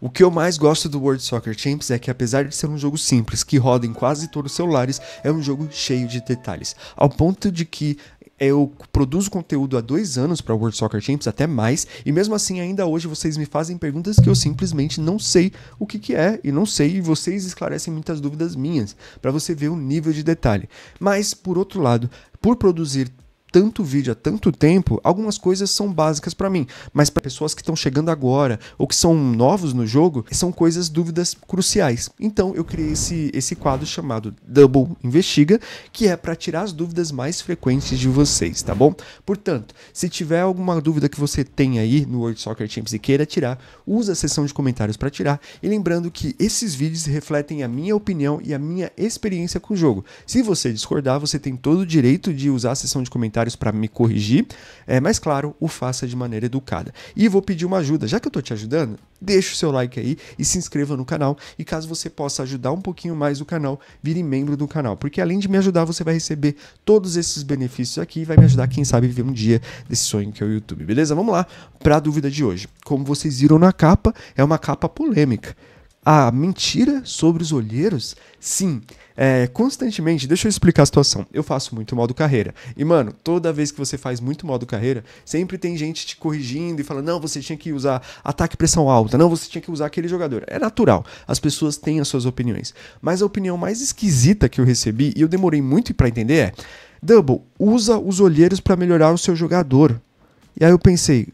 O que eu mais gosto do World Soccer Champs é que, apesar de ser um jogo simples que roda em quase todos os celulares, é um jogo cheio de detalhes, ao ponto de que eu produzo conteúdo há dois anos para o World Soccer Champs, até mais, e mesmo assim ainda hoje vocês me fazem perguntas que eu simplesmente não sei o que, que é e não sei, e vocês esclarecem muitas dúvidas minhas, para você ver o nível de detalhe. Mas, por outro lado, por produzir tanto vídeo há tanto tempo, algumas coisas são básicas para mim, mas para pessoas que estão chegando agora ou que são novos no jogo, são coisas dúvidas cruciais. Então eu criei esse, esse quadro chamado Double Investiga, que é para tirar as dúvidas mais frequentes de vocês, tá bom? Portanto, se tiver alguma dúvida que você tem aí no World Soccer Champions e queira tirar, usa a seção de comentários para tirar. E lembrando que esses vídeos refletem a minha opinião e a minha experiência com o jogo. Se você discordar, você tem todo o direito de usar a seção de comentários comentários para me corrigir, é, mas claro, o faça de maneira educada. E vou pedir uma ajuda, já que eu estou te ajudando, deixa o seu like aí e se inscreva no canal. E caso você possa ajudar um pouquinho mais o canal, vire membro do canal, porque além de me ajudar, você vai receber todos esses benefícios aqui e vai me ajudar, quem sabe, a viver um dia desse sonho que é o YouTube, beleza? Vamos lá para a dúvida de hoje. Como vocês viram na capa, é uma capa polêmica a mentira sobre os olheiros? Sim, é, constantemente, deixa eu explicar a situação. Eu faço muito modo carreira. E, mano, toda vez que você faz muito modo carreira, sempre tem gente te corrigindo e falando: não, você tinha que usar ataque pressão alta, não, você tinha que usar aquele jogador. É natural, as pessoas têm as suas opiniões. Mas a opinião mais esquisita que eu recebi, e eu demorei muito para entender, é: Double, usa os olheiros para melhorar o seu jogador. E aí eu pensei,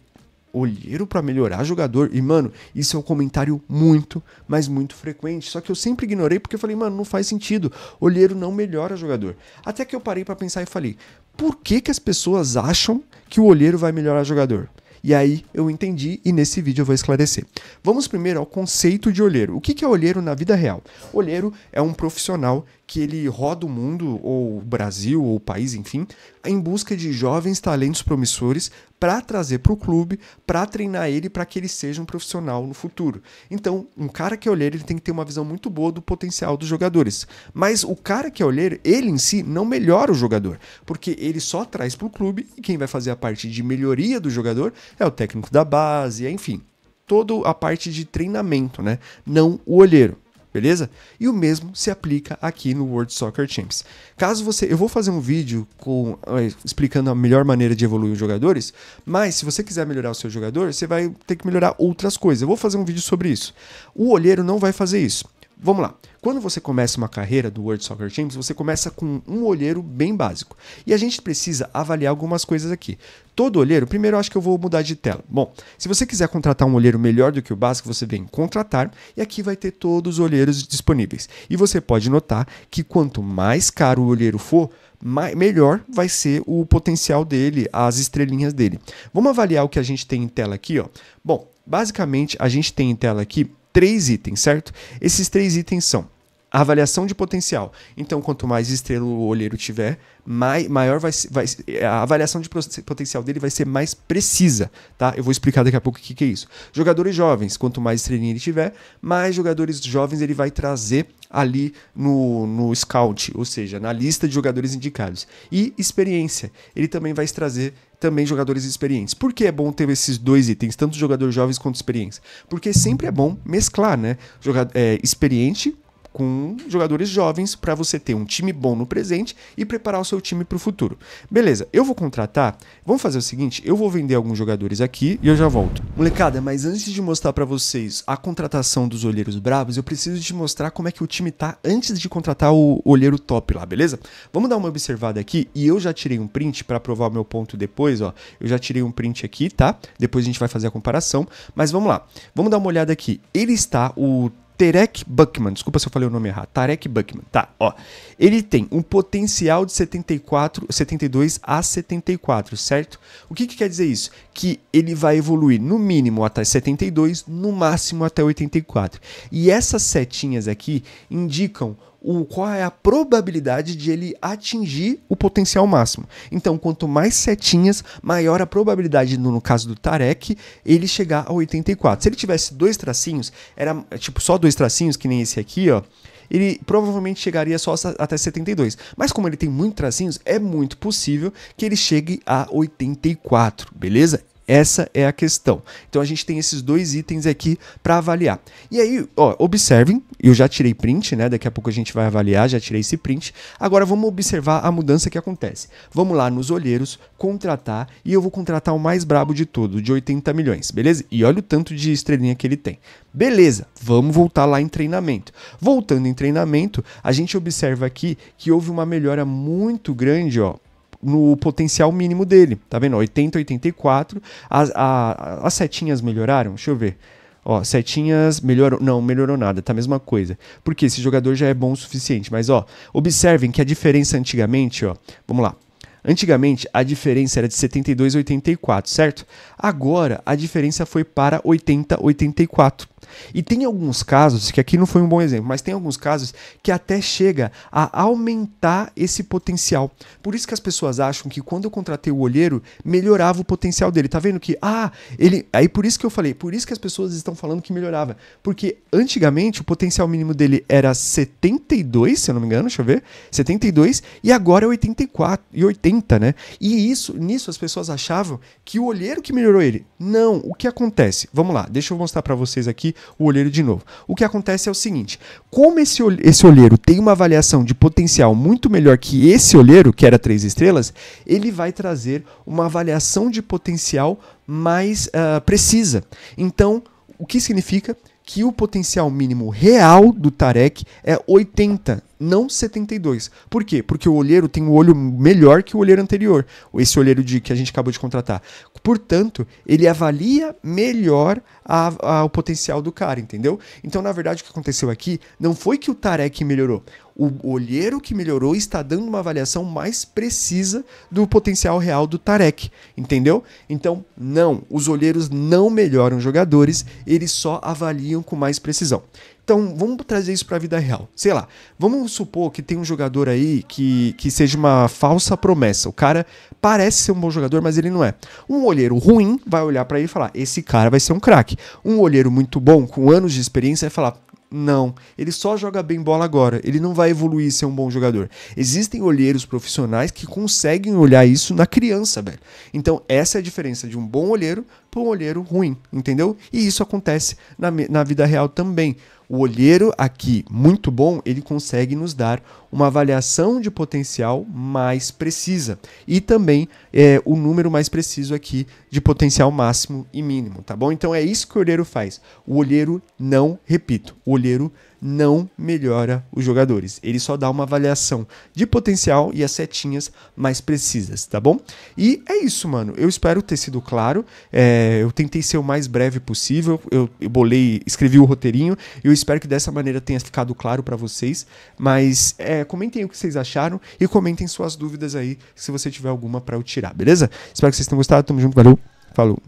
olheiro para melhorar jogador. E, mano, isso é um comentário muito, mas muito frequente. Só que eu sempre ignorei porque eu falei, mano, não faz sentido. Olheiro não melhora jogador. Até que eu parei para pensar e falei, por que, que as pessoas acham que o olheiro vai melhorar jogador? E aí eu entendi e nesse vídeo eu vou esclarecer. Vamos primeiro ao conceito de olheiro. O que é olheiro na vida real? Olheiro é um profissional que ele roda o mundo, ou o Brasil, ou o país, enfim, em busca de jovens talentos promissores para trazer para o clube, para treinar ele, para que ele seja um profissional no futuro. Então, um cara que é olheiro, ele tem que ter uma visão muito boa do potencial dos jogadores. Mas o cara que é olheiro, ele em si não melhora o jogador, porque ele só traz para o clube e quem vai fazer a parte de melhoria do jogador é o técnico da base, enfim toda a parte de treinamento, né? Não o olheiro beleza? E o mesmo se aplica aqui no World Soccer Champs. Caso você, eu vou fazer um vídeo com ah, explicando a melhor maneira de evoluir os jogadores, mas se você quiser melhorar o seu jogador, você vai ter que melhorar outras coisas. Eu vou fazer um vídeo sobre isso. O olheiro não vai fazer isso. Vamos lá. Quando você começa uma carreira do World Soccer Champions, você começa com um olheiro bem básico. E a gente precisa avaliar algumas coisas aqui. Todo olheiro, primeiro eu acho que eu vou mudar de tela. Bom, se você quiser contratar um olheiro melhor do que o básico, você vem contratar e aqui vai ter todos os olheiros disponíveis. E você pode notar que quanto mais caro o olheiro for, mais, melhor vai ser o potencial dele, as estrelinhas dele. Vamos avaliar o que a gente tem em tela aqui, ó. Bom, basicamente a gente tem em tela aqui três itens, certo? Esses três itens são a avaliação de potencial. Então, quanto mais estrela o olheiro tiver, mai, maior vai, vai eh, a avaliação de potencial dele vai ser mais precisa, tá? Eu vou explicar daqui a pouco o que, que é isso. Jogadores jovens, quanto mais estrelinha ele tiver, mais jogadores jovens ele vai trazer ali no, no scout, ou seja, na lista de jogadores indicados. E experiência, ele também vai trazer também jogadores experientes. Por que é bom ter esses dois itens, tanto jogadores jovens quanto experiência? Porque sempre é bom mesclar, né? Jogar é, experiente com jogadores jovens para você ter um time bom no presente e preparar o seu time para o futuro. Beleza, eu vou contratar. Vamos fazer o seguinte, eu vou vender alguns jogadores aqui e eu já volto. Molecada, mas antes de mostrar para vocês a contratação dos olheiros bravos, eu preciso te mostrar como é que o time tá antes de contratar o olheiro top lá, beleza? Vamos dar uma observada aqui e eu já tirei um print para provar meu ponto depois, ó. Eu já tirei um print aqui, tá? Depois a gente vai fazer a comparação, mas vamos lá. Vamos dar uma olhada aqui. Ele está o Tarek Buckman, desculpa se eu falei o nome errado. Tarek Buckman, tá, ó. Ele tem um potencial de 74, 72 a 74, certo? O que, que quer dizer isso? Que ele vai evoluir no mínimo até 72, no máximo até 84. E essas setinhas aqui indicam o, qual é a probabilidade de ele atingir o potencial máximo. Então, quanto mais setinhas, maior a probabilidade, no, no caso do Tarek, ele chegar a 84. Se ele tivesse dois tracinhos, era tipo só dois tracinhos, que nem esse aqui, ó ele provavelmente chegaria só até 72. Mas como ele tem muitos tracinhos, é muito possível que ele chegue a 84, beleza? Essa é a questão. Então a gente tem esses dois itens aqui para avaliar. E aí, ó, observem, eu já tirei print, né? Daqui a pouco a gente vai avaliar, já tirei esse print. Agora vamos observar a mudança que acontece. Vamos lá nos olheiros, contratar, e eu vou contratar o mais brabo de todo, de 80 milhões, beleza? E olha o tanto de estrelinha que ele tem. Beleza, vamos voltar lá em treinamento. Voltando em treinamento, a gente observa aqui que houve uma melhora muito grande, ó, no potencial mínimo dele. Tá vendo? 80, 84. As, a, as setinhas melhoraram? Deixa eu ver. Ó, setinhas melhorou. Não, melhorou nada, tá a mesma coisa. Porque esse jogador já é bom o suficiente. Mas, ó, observem que a diferença antigamente, ó. Vamos lá. Antigamente a diferença era de 72 a 84, certo? Agora a diferença foi para 80 84. E tem alguns casos, que aqui não foi um bom exemplo, mas tem alguns casos que até chega a aumentar esse potencial. Por isso que as pessoas acham que quando eu contratei o olheiro, melhorava o potencial dele. Tá vendo que, ah, ele. Aí por isso que eu falei, por isso que as pessoas estão falando que melhorava. Porque antigamente o potencial mínimo dele era 72, se eu não me engano, deixa eu ver, 72, e agora é 84 e 80, né? E isso, nisso as pessoas achavam que o olheiro que melhorou ele. Não, o que acontece? Vamos lá, deixa eu mostrar para vocês aqui o olheiro de novo. O que acontece é o seguinte: como esse, esse olheiro tem uma avaliação de potencial muito melhor que esse olheiro, que era três estrelas, ele vai trazer uma avaliação de potencial mais uh, precisa. Então, o que significa? que o potencial mínimo real do Tarek é 80 não 72. Por quê? Porque o olheiro tem um olho melhor que o olheiro anterior, esse olheiro de que a gente acabou de contratar. Portanto, ele avalia melhor a, a, o potencial do cara, entendeu? Então, na verdade, o que aconteceu aqui não foi que o Tarek melhorou. O olheiro que melhorou está dando uma avaliação mais precisa do potencial real do Tarek, entendeu? Então, não, os olheiros não melhoram jogadores, eles só avaliam com mais precisão. Então, vamos trazer isso para a vida real. Sei lá, vamos supor que tem um jogador aí que, que seja uma falsa promessa. O cara parece ser um bom jogador, mas ele não é. Um olheiro ruim vai olhar para ele e falar: esse cara vai ser um craque. Um olheiro muito bom, com anos de experiência, vai falar: não. Ele só joga bem bola agora. Ele não vai evoluir e ser um bom jogador. Existem olheiros profissionais que conseguem olhar isso na criança, velho. Então, essa é a diferença de um bom olheiro para um olheiro ruim, entendeu? E isso acontece na, na vida real também. O olheiro aqui, muito bom, ele consegue nos dar uma avaliação de potencial mais precisa e também é, o número mais preciso aqui de potencial máximo e mínimo, tá bom? Então é isso que o olheiro faz. O olheiro não, repito, o olheiro não melhora os jogadores. Ele só dá uma avaliação de potencial e as setinhas mais precisas, tá bom? E é isso, mano. Eu espero ter sido claro. É, eu tentei ser o mais breve possível. Eu, eu, bolei, escrevi o roteirinho. Eu espero que dessa maneira tenha ficado claro para vocês. Mas é, é, comentem o que vocês acharam e comentem suas dúvidas aí, se você tiver alguma para eu tirar, beleza? Espero que vocês tenham gostado. Tamo junto, valeu, falou.